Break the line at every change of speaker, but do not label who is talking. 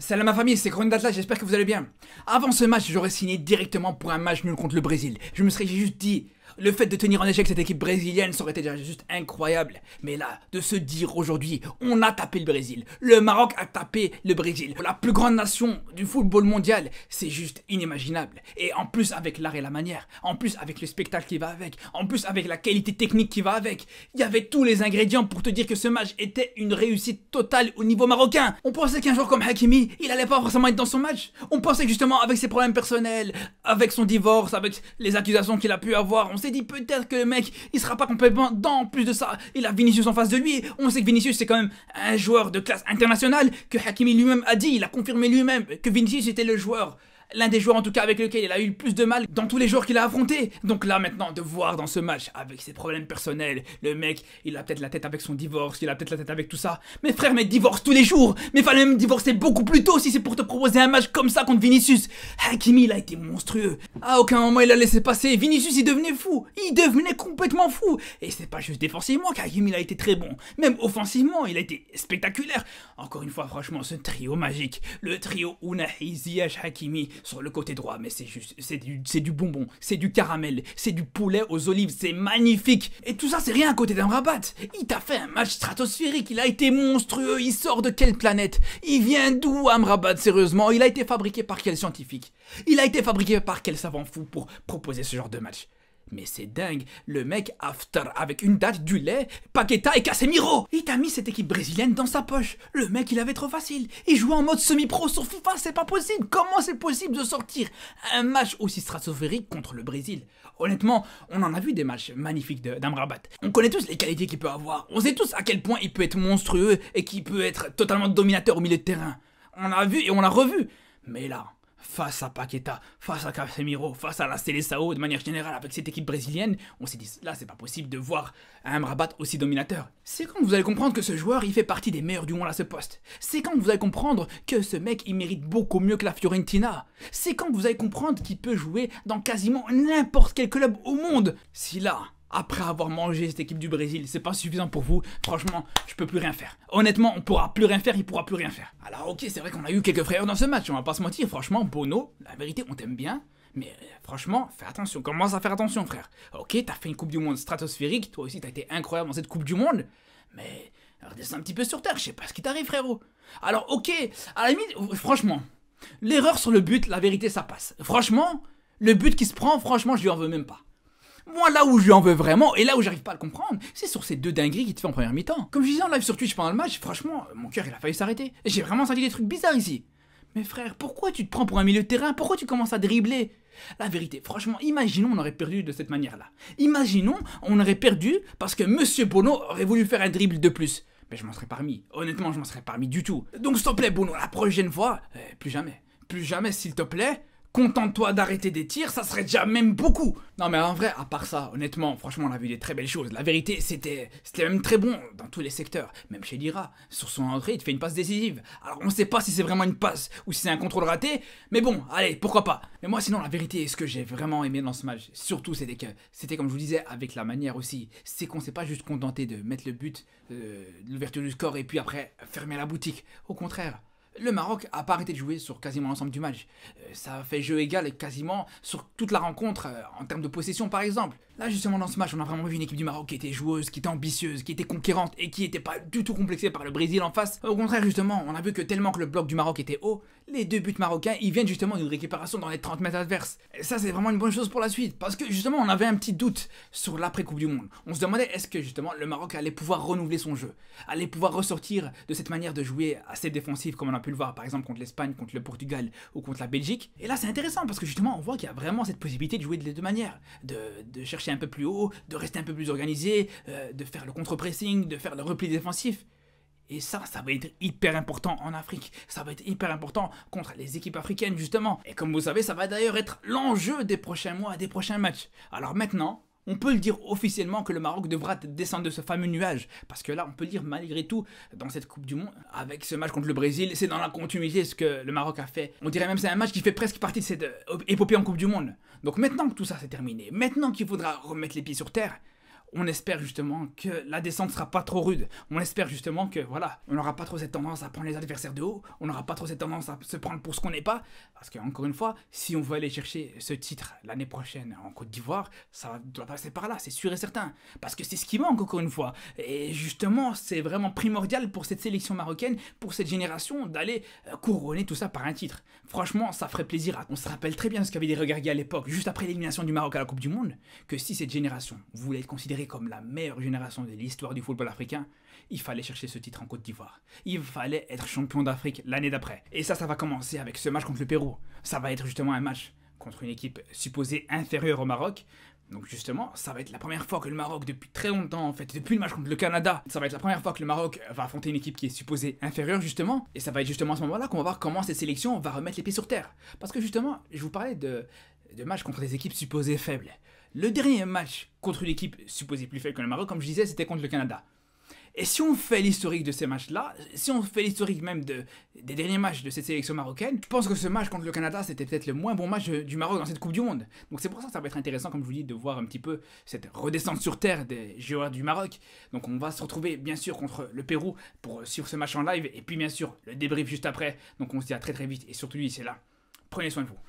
Salut ma famille, c'est Coronel Datla, j'espère que vous allez bien. Avant ce match, j'aurais signé directement pour un match nul contre le Brésil. Je me serais juste dit, le fait de tenir en échec cette équipe brésilienne, ça aurait été déjà juste incroyable. Mais là, de se dire aujourd'hui, on a tapé le Brésil. Le Maroc a tapé le Brésil. La plus grande nation du football mondial, c'est juste inimaginable. Et en plus avec l'art et la manière, en plus avec le spectacle qui va avec, en plus avec la qualité technique qui va avec, il y avait tous les ingrédients pour te dire que ce match était une réussite totale au niveau marocain. On pensait qu'un joueur comme Hakimi, il allait pas forcément être dans son match. On pensait justement avec ses problèmes personnels, avec son divorce, avec les accusations qu'il a pu avoir, on on s'est dit peut-être que le mec, il sera pas complètement dans. plus de ça, il a Vinicius en face de lui. On sait que Vinicius, c'est quand même un joueur de classe internationale que Hakimi lui-même a dit. Il a confirmé lui-même que Vinicius était le joueur l'un des joueurs en tout cas avec lequel il a eu le plus de mal dans tous les joueurs qu'il a affronté. Donc là maintenant, de voir dans ce match, avec ses problèmes personnels, le mec, il a peut-être la tête avec son divorce, il a peut-être la tête avec tout ça. Mais frère, mais divorce tous les jours Mais fallait même divorcer beaucoup plus tôt si c'est pour te proposer un match comme ça contre Vinicius Hakimi, il a été monstrueux À aucun moment il a laissé passer, Vinicius il devenait fou Il devenait complètement fou Et c'est pas juste défensivement qu'Hakimi il a été très bon, même offensivement il a été spectaculaire Encore une fois, franchement, ce trio magique, le trio Unai, Ziyech, Hakimi, sur le côté droit, mais c'est juste, c'est du, bonbon, c'est du caramel, c'est du poulet aux olives, c'est magnifique. Et tout ça, c'est rien à côté d'Amrabat, Il t'a fait un match stratosphérique, il a été monstrueux, il sort de quelle planète Il vient d'où Amrabat, sérieusement Il a été fabriqué par quel scientifique Il a été fabriqué par quel savant fou pour proposer ce genre de match mais c'est dingue, le mec after avec une date du lait, Paqueta et Casemiro Il t'a mis cette équipe brésilienne dans sa poche. Le mec il avait trop facile. Il jouait en mode semi-pro sur FIFA, c'est pas possible. Comment c'est possible de sortir un match aussi stratosphérique contre le Brésil Honnêtement, on en a vu des matchs magnifiques d'Amrabat. On connaît tous les qualités qu'il peut avoir. On sait tous à quel point il peut être monstrueux et qu'il peut être totalement dominateur au milieu de terrain. On l'a vu et on l'a revu. Mais là, face à Paqueta, face à Casemiro, face à la Seleção de manière générale avec cette équipe brésilienne, on s'est dit là c'est pas possible de voir un Rabat aussi dominateur. C'est quand vous allez comprendre que ce joueur il fait partie des meilleurs du monde à ce poste. C'est quand vous allez comprendre que ce mec il mérite beaucoup mieux que la Fiorentina. C'est quand vous allez comprendre qu'il peut jouer dans quasiment n'importe quel club au monde. Si là après avoir mangé cette équipe du Brésil, c'est pas suffisant pour vous, franchement, je peux plus rien faire. Honnêtement, on pourra plus rien faire, il pourra plus rien faire. Alors ok, c'est vrai qu'on a eu quelques frayeurs dans ce match, on va pas se mentir, franchement, Bono, la vérité, on t'aime bien, mais euh, franchement, fais attention, commence à faire attention, frère. Ok, t'as fait une Coupe du Monde stratosphérique, toi aussi t'as été incroyable dans cette Coupe du Monde, mais redescends un petit peu sur terre, je sais pas ce qui t'arrive, frérot. Alors ok, à la limite, euh, franchement, l'erreur sur le but, la vérité, ça passe. Franchement, le but qui se prend, franchement, je lui en veux même pas. Moi, là où je en veux vraiment, et là où j'arrive pas à le comprendre, c'est sur ces deux dingueries qui te fait en première mi-temps. Comme je disais en live sur Twitch pendant le match, franchement, mon cœur il a failli s'arrêter. J'ai vraiment senti des trucs bizarres ici. Mais frère, pourquoi tu te prends pour un milieu de terrain Pourquoi tu commences à dribbler La vérité, franchement, imaginons on aurait perdu de cette manière-là. Imaginons on aurait perdu parce que Monsieur Bono aurait voulu faire un dribble de plus. Mais je m'en serais parmi. Honnêtement, je m'en serais parmi du tout. Donc s'il te plaît, Bono, la prochaine fois, euh, plus jamais. Plus jamais, s'il te plaît, contente-toi d'arrêter des tirs, ça serait déjà même beaucoup. Non mais en vrai, à part ça, honnêtement, franchement, on a vu des très belles choses. La vérité, c'était c'était même très bon dans tous les secteurs. Même chez Lira, sur son entrée, il te fait une passe décisive. Alors on sait pas si c'est vraiment une passe ou si c'est un contrôle raté, mais bon, allez, pourquoi pas. Mais moi sinon, la vérité, ce que j'ai vraiment aimé dans ce match, surtout c'était que c'était comme je vous disais avec la manière aussi, c'est qu'on s'est pas juste contenté de mettre le but, euh, l'ouverture du score et puis après fermer la boutique. Au contraire, le Maroc a pas arrêté de jouer sur quasiment l'ensemble du match. Euh, ça fait jeu égal quasiment sur toute la rencontre, euh, en termes de possession par exemple. Là, justement, dans ce match, on a vraiment vu une équipe du Maroc qui était joueuse, qui était ambitieuse, qui était conquérante et qui était pas du tout complexée par le Brésil en face. Au contraire, justement, on a vu que tellement que le bloc du Maroc était haut, les deux buts marocains, ils viennent justement d'une récupération dans les 30 mètres adverses. Et ça, c'est vraiment une bonne chose pour la suite parce que justement, on avait un petit doute sur l'après-Coupe du Monde. On se demandait est-ce que justement le Maroc allait pouvoir renouveler son jeu, allait pouvoir ressortir de cette manière de jouer assez défensive comme on a pu le voir par exemple contre l'Espagne, contre le Portugal ou contre la Belgique. Et là, c'est intéressant parce que justement, on voit qu'il y a vraiment cette possibilité de jouer de les deux manières, de, de chercher un peu plus haut, de rester un peu plus organisé, euh, de faire le contre-pressing, de faire le repli défensif. Et ça, ça va être hyper important en Afrique. Ça va être hyper important contre les équipes africaines, justement. Et comme vous savez, ça va d'ailleurs être l'enjeu des prochains mois, des prochains matchs. Alors maintenant, on peut le dire officiellement que le Maroc devra descendre de ce fameux nuage. Parce que là, on peut le dire malgré tout, dans cette Coupe du Monde, avec ce match contre le Brésil, c'est dans la continuité ce que le Maroc a fait. On dirait même c'est un match qui fait presque partie de cette euh, épopée en Coupe du Monde. Donc maintenant que tout ça c'est terminé, maintenant qu'il faudra remettre les pieds sur terre, on espère justement que la descente sera pas trop rude. On espère justement que voilà, on n'aura pas trop cette tendance à prendre les adversaires de haut, on n'aura pas trop cette tendance à se prendre pour ce qu'on n'est pas. Parce que encore une fois, si on veut aller chercher ce titre l'année prochaine en Côte d'Ivoire, ça doit passer par là, c'est sûr et certain. Parce que c'est ce qui manque encore une fois. Et justement, c'est vraiment primordial pour cette sélection marocaine, pour cette génération, d'aller euh, couronner tout ça par un titre. Franchement, ça ferait plaisir. À... On se rappelle très bien ce qu'avait dit Regargui à l'époque, juste après l'élimination du Maroc à la Coupe du Monde, que si cette génération voulait être considérée comme la meilleure génération de l'histoire du football africain, il fallait chercher ce titre en Côte d'Ivoire. Il fallait être champion d'Afrique l'année d'après. Et ça, ça va commencer avec ce match contre le Pérou. Ça va être justement un match contre une équipe supposée inférieure au Maroc. Donc justement, ça va être la première fois que le Maroc, depuis très longtemps en fait, depuis le match contre le Canada, ça va être la première fois que le Maroc va affronter une équipe qui est supposée inférieure justement. Et ça va être justement à ce moment-là qu'on va voir comment cette sélection va remettre les pieds sur terre. Parce que justement, je vous parlais de, de matchs contre des équipes supposées faibles. Le dernier match contre une équipe supposée plus faible que le Maroc, comme je disais, c'était contre le Canada. Et si on fait l'historique de ces matchs-là, si on fait l'historique même des derniers matchs de cette sélection marocaine, je pense que ce match contre le Canada, c'était peut-être le moins bon match du Maroc dans cette Coupe du Monde. Donc c'est pour ça que ça va être intéressant, comme je vous dis, de voir un petit peu cette redescente sur terre des joueurs du Maroc. Donc on va se retrouver bien sûr contre le Pérou pour euh, suivre ce match en live, et puis bien sûr le débrief juste après. Donc on se dit à très très vite, et surtout lui, c'est là. Prenez soin de vous.